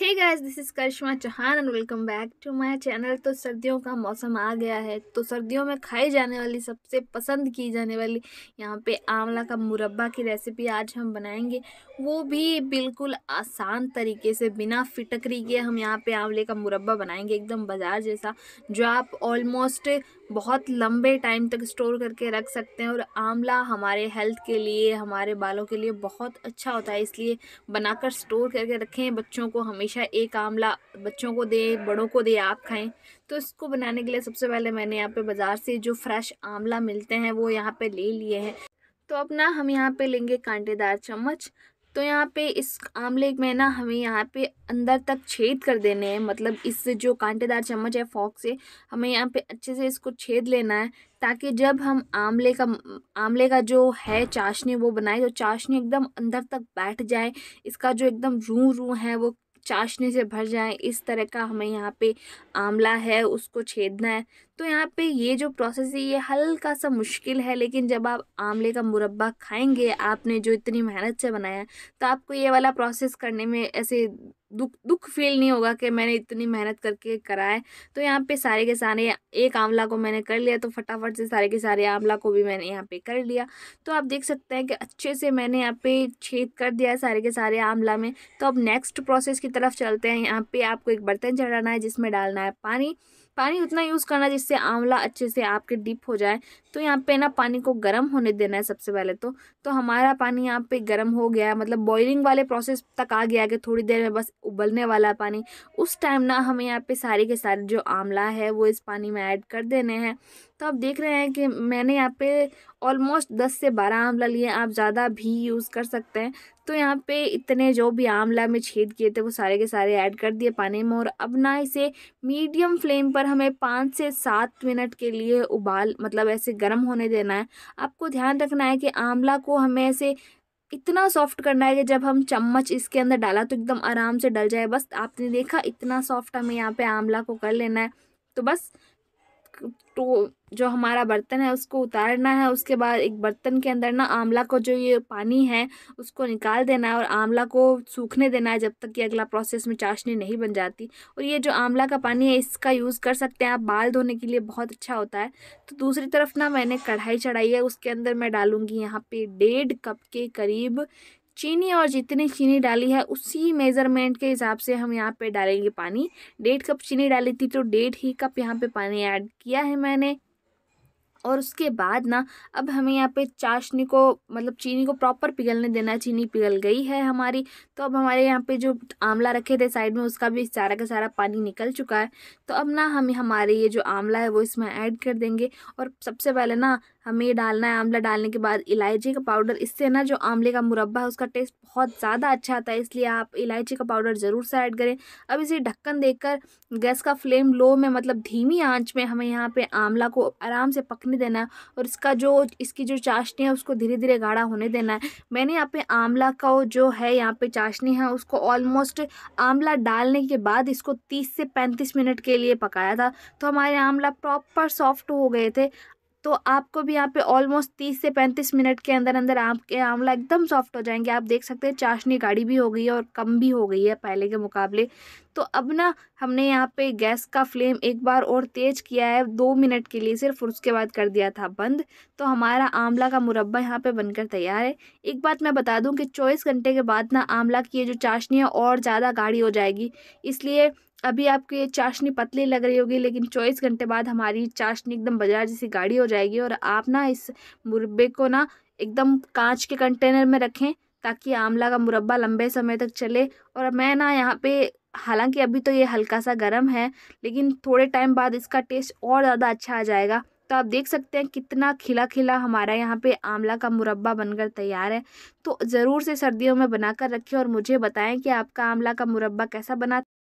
hey guys this is Karishma Chauhan and welcome back to my channel तो सर्दियों का मौसम आ गया है तो सर्दियों में खाई जाने वाली सबसे पसंद की जाने वाली यहाँ पे आंवला का मुरब्बा की रेसिपी आज हम बनाएंगे वो भी बिल्कुल आसान तरीके से बिना फिटकरी के हम यहाँ पे आंवले का मुरब्बा बनाएंगे एकदम बाज़ार जैसा जो आप ऑलमोस्ट बहुत लंबे टाइम तक स्टोर करके रख सकते हैं और आंवला हमारे हेल्थ के लिए हमारे बालों के लिए बहुत अच्छा होता है इसलिए बनाकर स्टोर करके रखें बच्चों को हमें हमेशा एक आंवला बच्चों को दें बड़ों को दें आप खाएं तो इसको बनाने के लिए सबसे पहले मैंने यहाँ पे बाज़ार से जो फ्रेश आमला मिलते हैं वो यहाँ पे ले लिए हैं तो अपना हम यहाँ पे लेंगे कांटेदार चम्मच तो यहाँ पे इस आमले में ना हमें यहाँ पे अंदर तक छेद कर देने हैं मतलब इस जो कांटेदार चम्मच है फॉक से हमें यहाँ पे अच्छे से इसको छेद लेना है ताकि जब हम आमले का आमले का जो है चाशनी वो बनाए तो चाशनी एकदम अंदर तक बैठ जाए इसका जो एकदम रू रू है वो चाशनी से भर जाए इस तरह का हमें यहाँ पे आंवला है उसको छेदना है तो यहाँ पे ये जो प्रोसेस है ये हल्का सा मुश्किल है लेकिन जब आप आंवले का मुरब्बा खाएंगे आपने जो इतनी मेहनत से बनाया तो आपको ये वाला प्रोसेस करने में ऐसे दुख दुख फील नहीं होगा कि मैंने इतनी मेहनत करके करा है तो यहाँ पे सारे के सारे एक आंवला को मैंने कर लिया तो फटाफट से सारे के सारे आंवला को भी मैंने यहाँ पे कर लिया तो आप देख सकते हैं कि अच्छे से मैंने यहाँ पे छेद कर दिया है सारे के सारे आंवला में तो अब नेक्स्ट प्रोसेस की तरफ चलते हैं यहाँ पे आपको एक बर्तन चढ़ाना है जिसमें डालना है पानी पानी उतना यूज़ करना जिससे आंवला अच्छे से आपके डिप हो जाए तो यहाँ पे ना पानी को गर्म होने देना है सबसे पहले तो तो हमारा पानी यहाँ पे गर्म हो गया है मतलब बॉइलिंग वाले प्रोसेस तक आ गया कि थोड़ी देर में बस उबलने वाला पानी उस टाइम ना हमें यहाँ पे सारे के सारे जो आंवला है वो इस पानी में ऐड कर देने हैं तो आप देख रहे हैं कि मैंने यहाँ पे ऑलमोस्ट दस से बारह आंवला लिए आप ज़्यादा भी यूज़ कर सकते हैं तो यहाँ पे इतने जो भी आंवला में छेद किए थे वो सारे के सारे ऐड कर दिए पानी में और अब ना इसे मीडियम फ्लेम पर हमें पाँच से सात मिनट के लिए उबाल मतलब ऐसे गर्म होने देना है आपको ध्यान रखना है कि आंवला को हमें ऐसे इतना सॉफ्ट करना है कि जब हम चम्मच इसके अंदर डाला तो एकदम आराम से डल जाए बस आपने देखा इतना सॉफ्ट हमें यहाँ पे आंवला को कर लेना है तो बस टो तो जो हमारा बर्तन है उसको उतारना है उसके बाद एक बर्तन के अंदर ना आंवला को जो ये पानी है उसको निकाल देना है और आंवला को सूखने देना है जब तक कि अगला प्रोसेस में चाशनी नहीं बन जाती और ये जो आंवला का पानी है इसका यूज़ कर सकते हैं आप बाल धोने के लिए बहुत अच्छा होता है तो दूसरी तरफ ना मैंने कढ़ाई चढ़ाई है उसके अंदर मैं डालूँगी यहाँ पर डेढ़ कप के करीब चीनी और जितनी चीनी डाली है उसी मेज़रमेंट के हिसाब से हम यहाँ पे डालेंगे पानी डेढ़ कप चीनी डाली थी तो डेढ़ ही कप यहाँ पे पानी ऐड किया है मैंने और उसके बाद ना अब हमें यहाँ पे चाशनी को मतलब चीनी को प्रॉपर पिघलने देना है चीनी पिघल गई है हमारी तो अब हमारे यहाँ पे जो आंवला रखे थे साइड में उसका भी सारा का सारा पानी निकल चुका है तो अब ना हम हमारे ये जो आंवला है वो इसमें ऐड कर देंगे और सबसे पहले ना हमें डालना है आंवला डालने के बाद इलायची का पाउडर इससे ना जो आंवले का मुरब्बा है उसका टेस्ट बहुत ज़्यादा अच्छा आता है इसलिए आप इलायची का पाउडर ज़रूर से ऐड करें अब इसे ढक्कन देकर गैस का फ्लेम लो में मतलब धीमी आंच में हमें यहाँ पे आंवला को आराम से पकने होने देना है और इसका जो इसकी जो चाशनी है उसको धीरे धीरे गाढ़ा होने देना है मैंने यहाँ पे आंवला का जो है यहाँ पे चाशनी है उसको ऑलमोस्ट आंवला डालने के बाद इसको तीस से पैंतीस मिनट के लिए पकाया था तो हमारे आंवला प्रॉपर सॉफ्ट हो गए थे तो आपको भी यहाँ पे ऑलमोस्ट तीस से पैंतीस मिनट के अंदर अंदर आपके आंवला एकदम सॉफ्ट हो जाएंगे आप देख सकते हैं चाशनी गाढ़ी भी हो गई है और कम भी हो गई है पहले के मुकाबले तो अब ना हमने यहाँ पे गैस का फ्लेम एक बार और तेज़ किया है दो मिनट के लिए सिर्फ उसके बाद कर दिया था बंद तो हमारा आंवला का मुरब्बा यहाँ पे बनकर तैयार है एक बात मैं बता दूँ कि चौबीस घंटे के बाद ना आंवला की ये जो चाशनी है और ज़्यादा गाढ़ी हो जाएगी इसलिए अभी आपको ये चाशनी पतली लग रही होगी लेकिन चौबीस घंटे बाद हमारी चाशनी एकदम बाजार जैसी गाढ़ी हो जाएगी और आप ना इस मुरब्बे को ना एकदम कांच के कंटेनर में रखें ताकि आंवला का मुरब्बा लंबे समय तक चले और मैं ना यहाँ पे हालांकि अभी तो ये हल्का सा गर्म है लेकिन थोड़े टाइम बाद इसका टेस्ट और ज़्यादा अच्छा आ जाएगा तो आप देख सकते हैं कितना खिला खिला हमारा यहाँ पे आंवला का मुरब्बा बनकर तैयार है तो ज़रूर से सर्दियों में बनाकर रखें और मुझे बताएं कि आपका आंवला का मुरब्बा कैसा बना